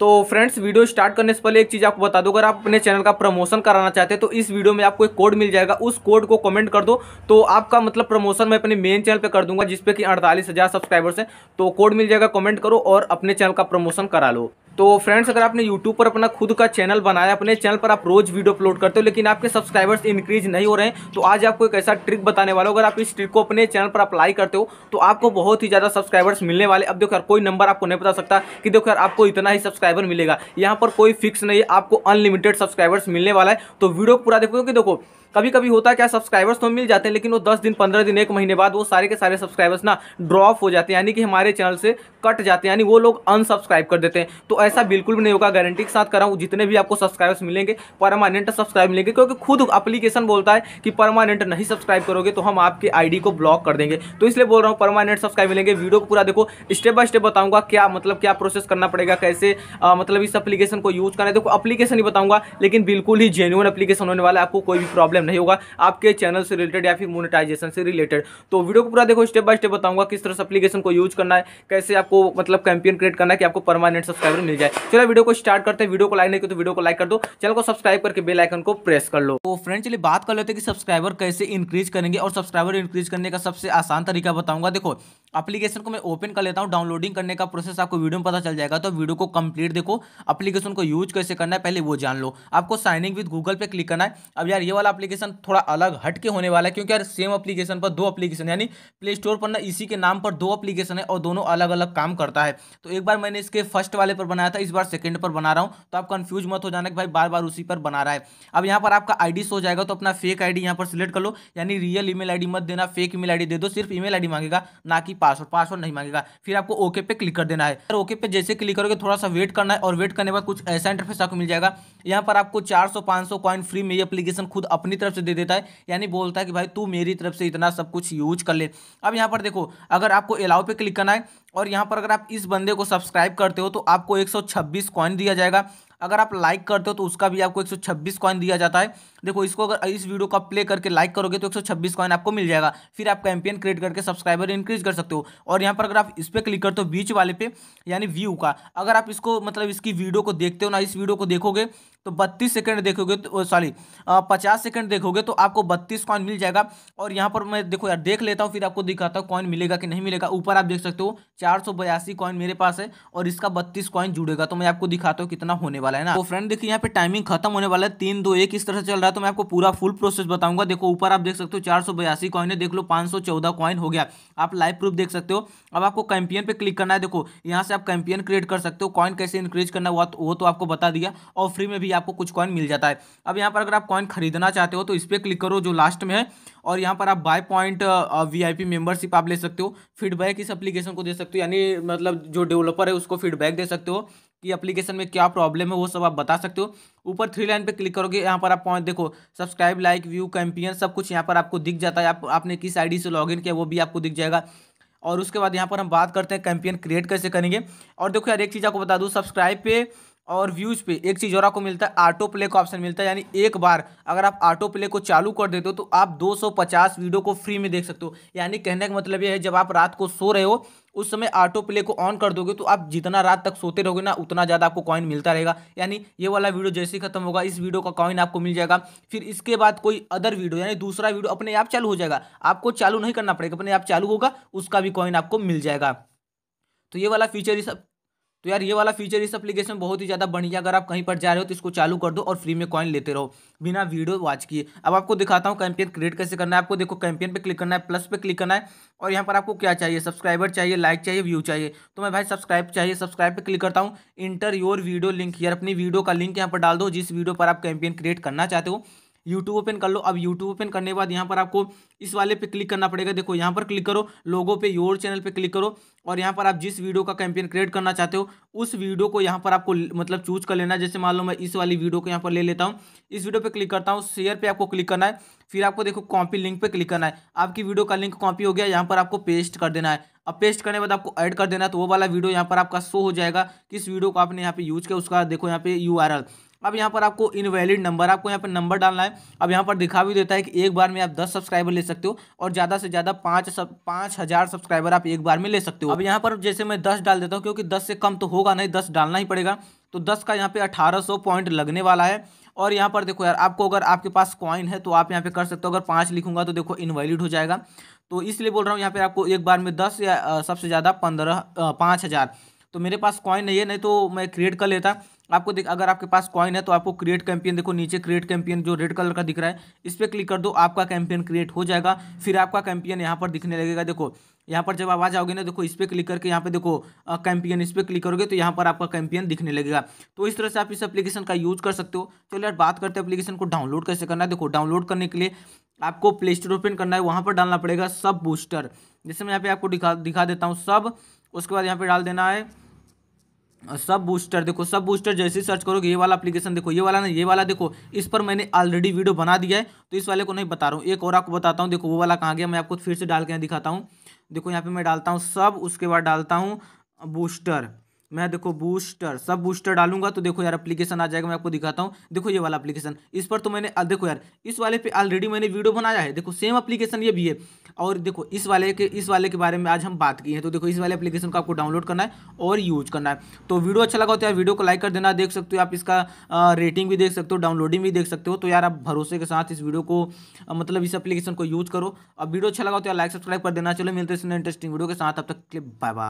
तो friends video start करने से पहले एक चीज़ आपको बता दो अगर आप अपने चैनल का प्रमोशन कराना चाहते हैं तो इस वीडियो में आपको एक कोड मिल जाएगा उस कोड को कमेंट कर दो तो आपका मतलब प्रमोशन मैं अपने मेन चैनल पे कर दूंगा जिसपे कि अड़तालीस हज़ार सब्सक्राइबर्स हैं तो कोड मिल जाएगा कमेंट करो और अपने चैनल का प्रमोशन करा लो तो फ्रेंड्स अगर आपने यूट्यूब पर अपना खुद का चैनल बनाया अपने चैनल पर आप रोज़ वीडियो अपलोड करते हो लेकिन आपके सब्सक्राइबर्स इंक्रीज नहीं हो रहे हैं तो आज आपको एक ऐसा ट्रिक बताने वाला अगर आप इस ट्रिक को अपने चैनल पर अप्लाई करते हो तो आपको बहुत ही ज़्यादा सब्सक्राइबर्स मिलने वाले अब देखो यार कोई नंबर आपको नहीं बता सकता कि देखो यार आपको इतना ही सब्सक्राइबर मिलेगा यहाँ पर कोई फिक्स नहीं है आपको अनलिमिटेड सब्सक्राइबर्स मिलने वाला है तो वीडियो पूरा देखो कि देखो कभी कभी होता क्या सब्सक्राइबर्स तो मिल जाते हैं लेकिन वो दस दिन पंद्रह दिन एक महीने बाद वो सारे के सारे सब्सक्राइबर्स ना ड्रॉप हो जाते हैं यानी कि हमारे चैनल से कट जाते हैं यानी वो लोग अनसब्सक्राइब कर देते हैं तो ऐसा बिल्कुल भी नहीं होगा गारंटी के साथ कर रहा हूँ जितने भी आपको सब्सक्राइबर्स मिलेंगे परमानेंट सब्सक्राइब मिलेंगे क्योंकि खुद अप्लीकेशन बोलता है कि परमानेंट नहीं सब्सक्राइब करोगे तो हम आपके आईडी को ब्लॉक कर देंगे तो इसलिए बोल रहा हूँ परमानेंट सब्सक्राइब मिलेंगे वीडियो को पूरा देखो स्टेप बाय स्टेप बताऊंगा क्या मतलब क्या प्रोसेस करना पड़ेगा कैसे आ, मतलब इस अपलीकेशन को यूज करना है देखो अप्लीकेशन ही बताऊंगा लेकिन बिल्कुल ही जेन्यून अपलीकेशन होने वाला है आपको कोई भी प्रॉब्लम प्रॉब्लम नहीं होगा आपके चैनल से रिलेटेड या फिर मोनिटाइजेशन से रिलेटेड तो वीडियो को पूरा देखो स्टेप बाय स्टेप बताऊंगा किस तरह से अपलीकेशन को यूज करना है कैसे आपको मतलब कैंपेन क्रिएट करना है कि आपको परमानेंट सब्सक्राइबर मिल जाए चलो वीडियो को स्टार्ट करते हैं वीडियो को लाइक नहीं तो वीडियो को लाइक कर दो चैनल को सब्सक्राइब करके बेलाइकन को प्रेस कर लो तो फ्रेंड चलिए बात कर लेते हैं कि सब्सक्राइबर कैसे इंक्रीज करेंगे और सब्सक्राइबर इंक्रीज करने का सबसे आसान तरीका बताऊंगा देखो एप्लीकेशन को मैं ओपन कर लेता हूँ डाउनलोडिंग करने का प्रोसेस आपको वीडियो में पता चल जाएगा तो वीडियो को कंप्लीट देखो एप्लीकेशन को यूज कैसे करना है पहले वो जान लो आपको साइन इन विद गूगल पे क्लिक करना है अब यार ये वाला एप्लीकेशन थोड़ा अलग हटके होने वाला है क्योंकि यार सेम एप्लीकेशन पर दो एप्लीकेशन यानी प्ले स्टोर पर ना इसी के नाम पर दो एप्लीकेशन है और दोनों अलग अलग काम करता है तो एक बार मैंने इसके फर्स्ट वाले पर बनाया था इस बार सेकेंड पर बना रहा हूँ तो आप कन्फ्यूज मत हो जाना कि भाई बार बार उसी पर बना रहा है अब यहाँ पर आपका आई सो जाएगा तो अपना फेक आई डी यहाँ पर सिलेक्ट कर लो यानी रियल ई मेल मत देना फेक ई मेल दे दो सिर्फ ई मेल मांगेगा ना कि पासवर्ड पासवर्ड नहीं मांगेगा फिर आपको ओके पे क्लिक कर देना है और ओके पे जैसे क्लिक करोगे थोड़ा सा वेट करना है और वेट करने के बाद कुछ ऐसा इंटरफेस आपको मिल जाएगा यहाँ पर आपको चार सौ कॉइन फ्री में ये अपलीकेशन खुद अपनी तरफ से दे देता है यानी बोलता है कि भाई तू मेरी तरफ से इतना सब कुछ यूज कर ले अब यहाँ पर देखो अगर आपको अलाउ पे क्लिक करना है और यहाँ पर अगर आप इस बंदे को सब्सक्राइब करते हो तो आपको 126 कॉइन दिया जाएगा अगर आप लाइक करते हो तो उसका भी आपको 126 कॉइन दिया जाता है देखो इसको अगर इस वीडियो का प्ले करके लाइक करोगे तो 126 कॉइन आपको मिल जाएगा फिर आप कैंपेन क्रिएट करके सब्सक्राइबर इंक्रीज कर सकते हो और यहाँ पर अगर आप इस पर क्लिक करते हो बीच वाले पे यानी व्यू का अगर आप इसको मतलब इसकी वीडियो को देखते हो ना इस वीडियो को देखोगे तो बत्तीस सेकंड देखोगे तो सॉरी पचास सेकंड देखोगे तो आपको बत्तीस कॉइन मिल जाएगा और यहाँ पर मैं देखो यार देख लेता हूँ फिर आपको दिखाता हूँ कॉइन मिलेगा कि नहीं मिलेगा ऊपर आप देख सकते हो चार सौ बयासी कॉइन मेरे पास है और इसका बत्तीस कॉइन जुड़ेगा तो मैं आपको दिखाता हूँ कितना होने वाला है ना तो फ्रेंड देखिए यहाँ पे टाइमिंग खत्म होने वाला है तीन दो एक इस तरह से चल रहा है तो मैं आपको पूरा फुल प्रोसेस बताऊंगा देखो ऊपर आप देख सकते हो चार सौ बयासी कॉइन है देख लो पाँच सौ चौदह कॉइन हो गया आप लाइव प्रूफ देख सकते हो अब आपको कैंपियन पर क्लिक करना है देखो यहाँ से आप कैंपियन क्रिएट कर सकते हो कॉइन कैसे इंक्रीज करना हुआ तो, वो तो आपको बता दिया और फ्री में भी भी आपको कुछ कॉइन मिल जाता है अब यहाँ पर अगर आप कॉइन खरीदना चाहते हो तो इस पर क्लिक करो जो लास्ट में है और यहाँ पर आप बाय पॉइंट वीआईपी मेंबरशिप आप ले सकते हो फीडबैक इस एप्लीकेशन को दे सकते हो यानी मतलब जो डेवलपर है उसको फीडबैक दे सकते हो कि अप्लीकेशन में क्या प्रॉब्लम है वो सब आप बता सकते हो ऊपर थ्री लाइन पे क्लिक करोगे यहाँ पर आप पॉइंट देखो सब्सक्राइब लाइक व्यू कैंपियन सब कुछ यहाँ पर आपको दिख जाता है आप आपने किस आईडी से लॉगिन किया वो भी आपको दिख जाएगा और उसके बाद यहाँ पर हम बात करते हैं कैंपियन क्रिएट कैसे करेंगे और देखो यार एक चीज़ आपको बता दूँ सब्सक्राइब पे और व्यूज़ पे एक चीज़ और आपको मिलता है ऑटो प्ले का ऑप्शन मिलता है यानी एक बार अगर आप ऑटो प्ले को चालू कर देते हो तो आप 250 वीडियो को फ्री में देख सकते हो यानी कहने का मतलब यह है जब आप रात को सो रहे हो उस समय ऑटो प्ले को ऑन कर दोगे तो आप जितना रात तक सोते रहोगे ना उतना ज़्यादा आपको कॉइन मिलता रहेगा यानी ये वाला वीडियो जैसे ही खत्म होगा इस वीडियो का कॉइन आपको मिल जाएगा फिर इसके बाद कोई अदर वीडियो यानी दूसरा वीडियो अपने आप चालू हो जाएगा आपको चालू नहीं करना पड़ेगा अपने आप चालू होगा उसका भी कॉइन आपको मिल जाएगा तो ये वाला फीचर इस तो यार ये वाला फीचर इस एप्लीकेशन बहुत ही ज़्यादा बढ़िया अगर आप कहीं पर जा रहे हो तो इसको चालू कर दो और फ्री में कॉइन लेते रहो बिना वीडियो वॉच किए अब आपको दिखाता हूँ कैंपेन क्रिएट कैसे करना है आपको देखो कैंपेन पे क्लिक करना है प्लस पे क्लिक करना है और यहाँ पर आपको क्या चाहिए सब्सक्राइबर चाहिए लाइक चाहिए व्यू चाहिए तो मैं भाई सब्सक्राइब चाहिए सब्सक्राइब पर क्लिक करता हूँ इंटर योर वीडियो लिंक यार अपनी वीडियो का लिंक यहाँ पर डाल दो जिस वीडियो पर आप कैंपेन क्रिएट करना चाहते हो यूट्यूब ओपन कर लो अब यूट्यूब ओपन करने के बाद यहाँ पर आपको इस वाले पे क्लिक करना पड़ेगा देखो यहाँ पर क्लिक करो लोगों पे योर चैनल पे क्लिक करो और यहाँ पर आप जिस वीडियो का कैंपेन क्रिएट करना चाहते हो उस वीडियो को यहाँ पर आपको मतलब चूज कर लेना जैसे मान लो मैं इस वाली वीडियो को यहाँ पर ले लेता हूँ इस वीडियो पर क्लिक करता हूँ शेयर पर आपको क्लिक करना है फिर आपको देखो कॉपी लिंक पर क्लिक करना है आपकी वीडियो का लिंक कॉपी हो गया यहाँ पर आपको पेस्ट कर देना है अब पेस्ट करने के बाद आपको ऐड कर देना है तो वो वाला वीडियो यहाँ पर आपका शो हो जाएगा किस वीडियो को आपने यहाँ पे यूज किया उसका देखो यहाँ पे यू अब यहाँ पर आपको इनवैलिड नंबर आपको यहाँ पर नंबर डालना है अब यहाँ पर दिखा भी देता है कि एक बार में आप दस सब्सक्राइबर ले सकते हो और ज़्यादा से ज़्यादा पाँच सब पाँच हज़ार सब्सक्राइबर आप एक बार में ले सकते हो अब यहाँ पर जैसे मैं दस डाल देता हूँ क्योंकि दस से कम तो होगा नहीं दस डालना ही पड़ेगा तो दस का यहाँ पे अठारह सौ पॉइंट लगने वाला है और यहाँ पर देखो यार आपको अगर आपके पास कॉइन है तो आप यहाँ पे कर सकते हो अगर पाँच लिखूंगा तो देखो इनवैलिड हो जाएगा तो इसलिए बोल रहा हूँ यहाँ पे आपको एक बार में दस या सबसे ज़्यादा पंद्रह पाँच हज़ार तो मेरे पास कॉइन नहीं है नहीं तो मैं क्रिएट कर लेता आपको देख अगर आपके पास कॉइन है तो आपको क्रिएट कैंपियन देखो नीचे क्रिएट कैंपियन जो रेड कलर का दिख रहा है इस पर क्लिक कर दो आपका कैंपियन क्रिएट हो जाएगा फिर आपका कैंपियन यहाँ पर दिखने लगेगा देखो यहाँ पर जब आप आ जाओगे ना देखो इस पर क्लिक करके यहाँ पे देखो कैंपियन इस पर क्लिक करोगे तो यहाँ पर आपका कैंपियन दिखने लगेगा तो इस तरह से आप इस एप्लीकेशन का यूज़ कर सकते हो चलो यार बात करते हैं एप्लीकेशन को डाउनलोड कैसे करना है देखो डाउनलोड करने के लिए आपको प्ले स्टोर ओपन करना है वहाँ पर डालना पड़ेगा सब बूस्टर जैसे मैं यहाँ पे आपको दिखा दिखा देता हूँ सब उसके बाद यहाँ पे डाल देना है सब बूस्टर देखो सब बूस्टर जैसे ही सर्च करोगे ये वाला एप्लीकेशन देखो ये वाला ना ये वाला देखो इस पर मैंने ऑलरेडी वीडियो बना दिया है तो इस वाले को नहीं बता रहा हूँ एक और आपको बताता हूँ देखो वो वाला कहाँ गया मैं आपको फिर से डाल के यहाँ दिखाता हूँ देखो यहाँ पे मैं डालता हूँ सब उसके बाद डालता हूँ बूस्टर मैं देखो बूस्टर सब बूस्टर डालूंगा तो देखो यार एप्लीकेशन आ जाएगा मैं आपको दिखाता हूँ देखो ये वाला एप्लीकेशन इस पर तो मैंने देखो यार इस वाले पे ऑलरेडी मैंने वीडियो बनाया है देखो सेम एप्लीकेशन ये भी है और देखो इस वाले के इस वाले के बारे में आज हम बात की है तो देखो इस वाले एप्लीकेशन को आपको डाउनलोड करना है और यूज करना है तो वीडियो अच्छा लगा तो यार वीडियो को लाइक कर देना देख सकते हो आप इसका रेटिंग भी देख सकते हो डाउनलोडिंग भी देख सकते हो तो यार आप भरोसे के साथ इस वीडियो को मतलब इस एप्लीकेशन को यूज करो अब वीडियो अच्छा लगा तो यार लाइक सब्सक्राइब कर देना चलो मिलते हैं इंटरेस्टिंग वीडियो के साथ अब तक बाय बाय